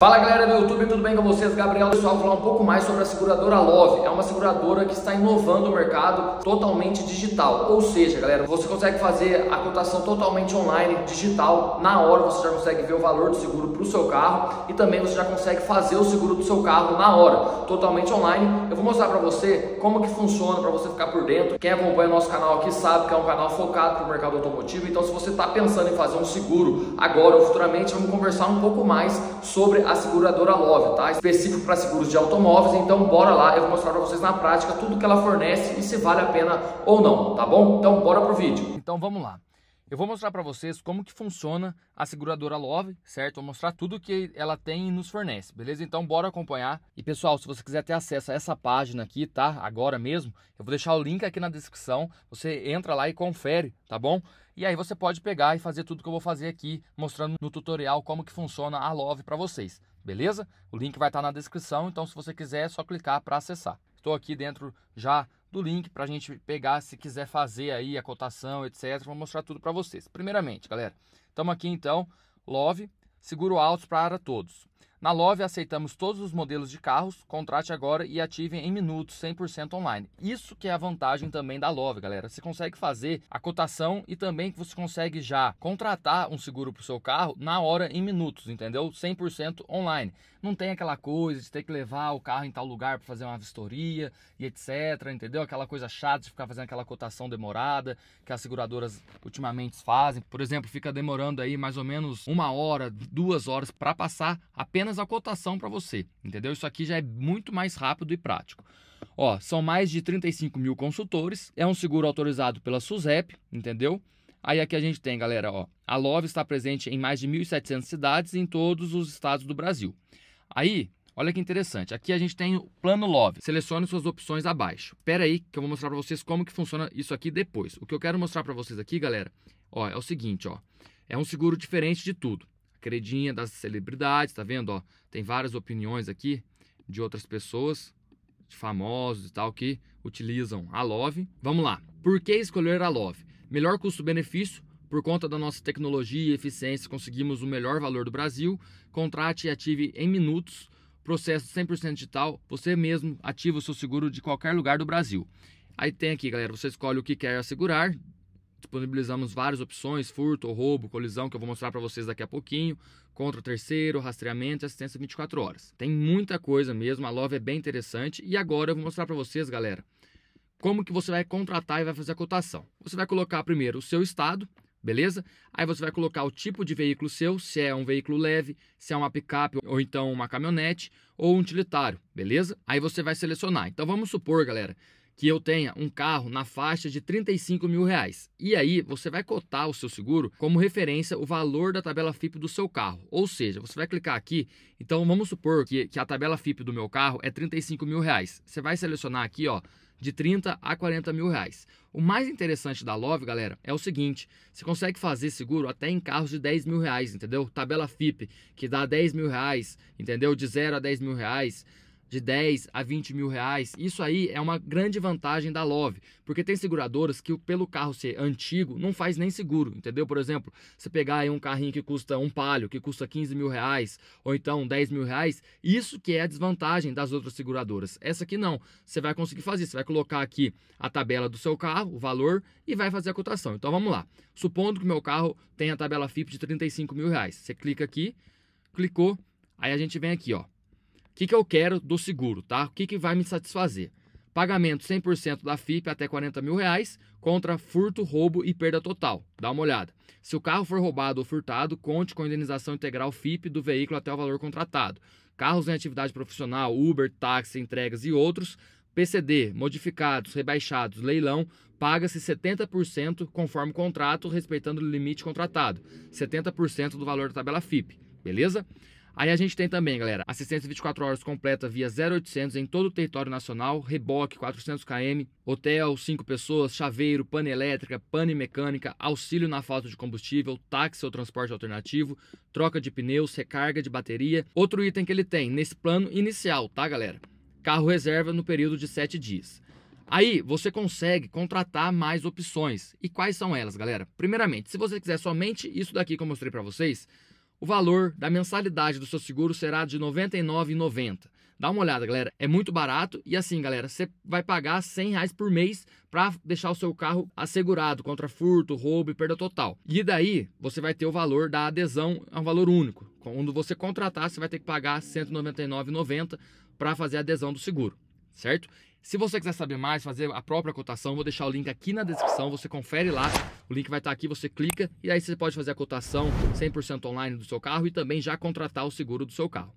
Fala galera do YouTube, tudo bem com vocês? Gabriel pessoal, vou falar um pouco mais sobre a seguradora Love. É uma seguradora que está inovando o mercado totalmente digital. Ou seja, galera, você consegue fazer a cotação totalmente online, digital. Na hora você já consegue ver o valor do seguro para o seu carro e também você já consegue fazer o seguro do seu carro na hora, totalmente online. Eu vou mostrar para você como que funciona para você ficar por dentro. Quem acompanha nosso canal aqui sabe que é um canal focado para o mercado automotivo. Então, se você está pensando em fazer um seguro agora ou futuramente, vamos conversar um pouco mais sobre a seguradora Love, tá? Específico para seguros de automóveis, então bora lá, eu vou mostrar para vocês na prática tudo que ela fornece e se vale a pena ou não, tá bom? Então bora pro vídeo. Então vamos lá. Eu vou mostrar para vocês como que funciona a seguradora Love, certo? Vou mostrar tudo que ela tem e nos fornece, beleza? Então bora acompanhar. E pessoal, se você quiser ter acesso a essa página aqui, tá? Agora mesmo, eu vou deixar o link aqui na descrição. Você entra lá e confere, tá bom? E aí você pode pegar e fazer tudo que eu vou fazer aqui, mostrando no tutorial como que funciona a Love para vocês, beleza? O link vai estar tá na descrição, então se você quiser é só clicar para acessar. Estou aqui dentro já do link para a gente pegar se quiser fazer aí a cotação, etc. Vou mostrar tudo para vocês. Primeiramente, galera, estamos aqui então, Love, seguro alto para todos. Na Love aceitamos todos os modelos de carros, contrate agora e ative em minutos 100% online. Isso que é a vantagem também da Love, galera. Você consegue fazer a cotação e também que você consegue já contratar um seguro para o seu carro na hora em minutos, entendeu? 100% online. Não tem aquela coisa de ter que levar o carro em tal lugar para fazer uma vistoria e etc, entendeu? Aquela coisa chata de ficar fazendo aquela cotação demorada que as seguradoras ultimamente fazem. Por exemplo, fica demorando aí mais ou menos uma hora, duas horas para passar apenas apenas a cotação para você, entendeu? Isso aqui já é muito mais rápido e prático. Ó, são mais de 35 mil consultores, é um seguro autorizado pela SUSEP, entendeu? Aí aqui a gente tem, galera, ó, a Love está presente em mais de 1.700 cidades em todos os estados do Brasil. Aí, olha que interessante, aqui a gente tem o plano Love. Selecione suas opções abaixo. Pera aí que eu vou mostrar para vocês como que funciona isso aqui depois. O que eu quero mostrar para vocês aqui, galera, ó, é o seguinte, ó. É um seguro diferente de tudo queridinha das celebridades, tá vendo? Ó, tem várias opiniões aqui de outras pessoas, de famosos e tal, que utilizam a Love. Vamos lá. Por que escolher a Love? Melhor custo-benefício, por conta da nossa tecnologia e eficiência, conseguimos o melhor valor do Brasil. Contrate e ative em minutos. Processo 100% digital. Você mesmo ativa o seu seguro de qualquer lugar do Brasil. Aí tem aqui, galera, você escolhe o que quer assegurar, disponibilizamos várias opções, furto, roubo, colisão, que eu vou mostrar para vocês daqui a pouquinho, contra o terceiro, rastreamento e assistência 24 horas. Tem muita coisa mesmo, a Love é bem interessante e agora eu vou mostrar para vocês, galera, como que você vai contratar e vai fazer a cotação. Você vai colocar primeiro o seu estado, beleza? Aí você vai colocar o tipo de veículo seu, se é um veículo leve, se é uma picape ou então uma caminhonete ou um utilitário, beleza? Aí você vai selecionar. Então vamos supor, galera, que eu tenha um carro na faixa de 35 mil reais. E aí você vai cotar o seu seguro como referência o valor da tabela FIP do seu carro. Ou seja, você vai clicar aqui. Então vamos supor que, que a tabela FIP do meu carro é 35 mil reais. Você vai selecionar aqui, ó, de 30 a 40 mil reais. O mais interessante da Love, galera, é o seguinte: você consegue fazer seguro até em carros de 10 mil reais, entendeu? Tabela FIP, que dá 10 mil reais, entendeu? De 0 a 10 mil reais de 10 a 20 mil reais, isso aí é uma grande vantagem da Love, porque tem seguradoras que pelo carro ser antigo não faz nem seguro, entendeu? Por exemplo, você pegar aí um carrinho que custa um palho, que custa 15 mil reais, ou então 10 mil reais, isso que é a desvantagem das outras seguradoras. Essa aqui não, você vai conseguir fazer, você vai colocar aqui a tabela do seu carro, o valor, e vai fazer a cotação. Então vamos lá, supondo que o meu carro tenha a tabela FIP de 35 mil reais, você clica aqui, clicou, aí a gente vem aqui, ó, que, que eu quero do seguro, tá? O que, que vai me satisfazer? Pagamento 100% da FIP até 40 mil reais contra furto, roubo e perda total. Dá uma olhada. Se o carro for roubado ou furtado, conte com a indenização integral FIP do veículo até o valor contratado. Carros em atividade profissional, Uber, táxi, entregas e outros, PCD, modificados, rebaixados, leilão, paga-se 70% conforme o contrato, respeitando o limite contratado, 70% do valor da tabela FIP, beleza? Aí a gente tem também, galera, assistência 24 horas completa via 0800 em todo o território nacional, reboque 400 km, hotel 5 pessoas, chaveiro, pane elétrica, pane mecânica, auxílio na falta de combustível, táxi ou transporte alternativo, troca de pneus, recarga de bateria. Outro item que ele tem nesse plano inicial, tá, galera? Carro reserva no período de 7 dias. Aí você consegue contratar mais opções. E quais são elas, galera? Primeiramente, se você quiser somente isso daqui que eu mostrei para vocês, o valor da mensalidade do seu seguro será de R$ 99,90. Dá uma olhada, galera. É muito barato e assim, galera, você vai pagar 100 reais por mês para deixar o seu carro assegurado contra furto, roubo e perda total. E daí você vai ter o valor da adesão, é um valor único. Quando você contratar, você vai ter que pagar R$ 199,90 para fazer a adesão do seguro certo? Se você quiser saber mais, fazer a própria cotação, vou deixar o link aqui na descrição, você confere lá, o link vai estar aqui, você clica e aí você pode fazer a cotação 100% online do seu carro e também já contratar o seguro do seu carro.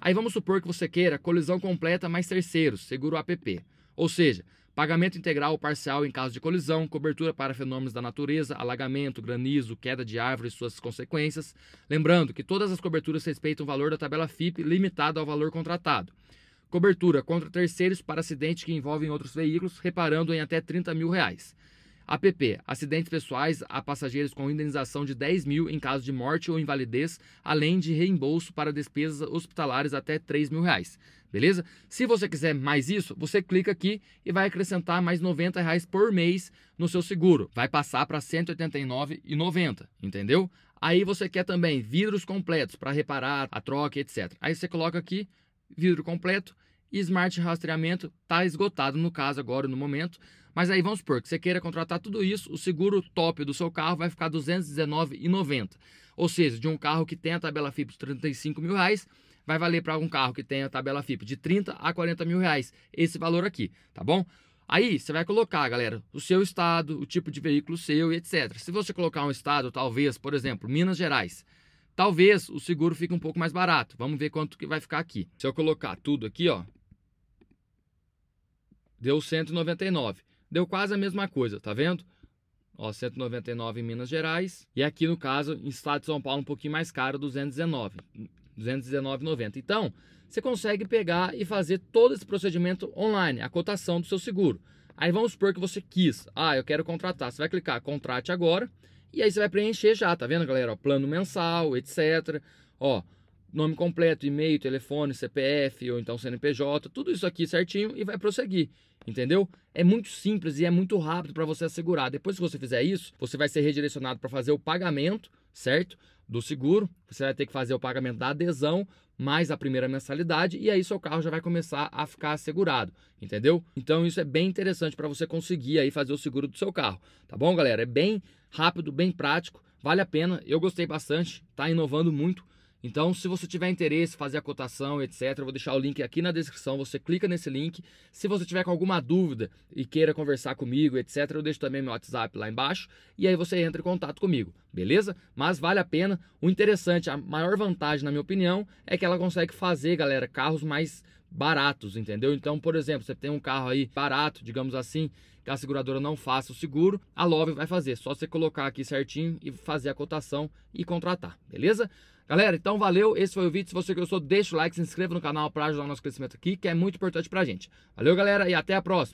Aí vamos supor que você queira colisão completa mais terceiros, seguro APP. Ou seja, pagamento integral ou parcial em caso de colisão, cobertura para fenômenos da natureza, alagamento, granizo, queda de árvores e suas consequências. Lembrando que todas as coberturas respeitam o valor da tabela FIP limitado ao valor contratado. Cobertura contra terceiros para acidentes que envolvem outros veículos, reparando em até 30 mil reais. APP, acidentes pessoais a passageiros com indenização de 10 mil em caso de morte ou invalidez, além de reembolso para despesas hospitalares até 3 mil reais. Beleza? Se você quiser mais isso, você clica aqui e vai acrescentar mais 90 reais por mês no seu seguro. Vai passar para 189,90, entendeu? Aí você quer também vidros completos para reparar, a troca, etc. Aí você coloca aqui vidro completo e smart rastreamento está esgotado no caso agora no momento. Mas aí vamos supor que você queira contratar tudo isso, o seguro top do seu carro vai ficar R$ 219,90. Ou seja, de um carro que tem a tabela FIP de 35 mil reais, vai valer para um carro que tem a tabela FIP de 30 a 40 mil reais. Esse valor aqui, tá bom? Aí você vai colocar, galera, o seu estado, o tipo de veículo seu e etc. Se você colocar um estado, talvez, por exemplo, Minas Gerais, talvez o seguro fique um pouco mais barato. Vamos ver quanto que vai ficar aqui. Se eu colocar tudo aqui, ó, deu 199. Deu quase a mesma coisa, tá vendo? Ó, 199 em Minas Gerais e aqui no caso, em estado de São Paulo um pouquinho mais caro, 219. 219,90. Então, você consegue pegar e fazer todo esse procedimento online, a cotação do seu seguro. Aí vamos supor que você quis, ah, eu quero contratar. Você vai clicar contrate agora e aí você vai preencher já, tá vendo, galera? Ó, plano mensal, etc. Ó, nome completo, e-mail, telefone, CPF ou então CNPJ, tudo isso aqui certinho e vai prosseguir, entendeu? É muito simples e é muito rápido para você assegurar. Depois que você fizer isso, você vai ser redirecionado para fazer o pagamento, certo? do seguro, você vai ter que fazer o pagamento da adesão mais a primeira mensalidade e aí seu carro já vai começar a ficar assegurado, entendeu? Então isso é bem interessante para você conseguir aí fazer o seguro do seu carro, tá bom, galera? É bem rápido, bem prático, vale a pena. Eu gostei bastante, tá inovando muito então, se você tiver interesse, fazer a cotação, etc., eu vou deixar o link aqui na descrição. Você clica nesse link. Se você tiver com alguma dúvida e queira conversar comigo, etc., eu deixo também meu WhatsApp lá embaixo e aí você entra em contato comigo, beleza? Mas vale a pena. O interessante, a maior vantagem, na minha opinião, é que ela consegue fazer, galera, carros mais baratos, entendeu? Então, por exemplo, você tem um carro aí barato, digamos assim, que a seguradora não faça o seguro, a Love vai fazer. Só você colocar aqui certinho e fazer a cotação e contratar, beleza? Galera, então valeu. Esse foi o vídeo. Se você gostou, deixa o like, se inscreva no canal para ajudar o nosso crescimento aqui, que é muito importante pra gente. Valeu, galera, e até a próxima.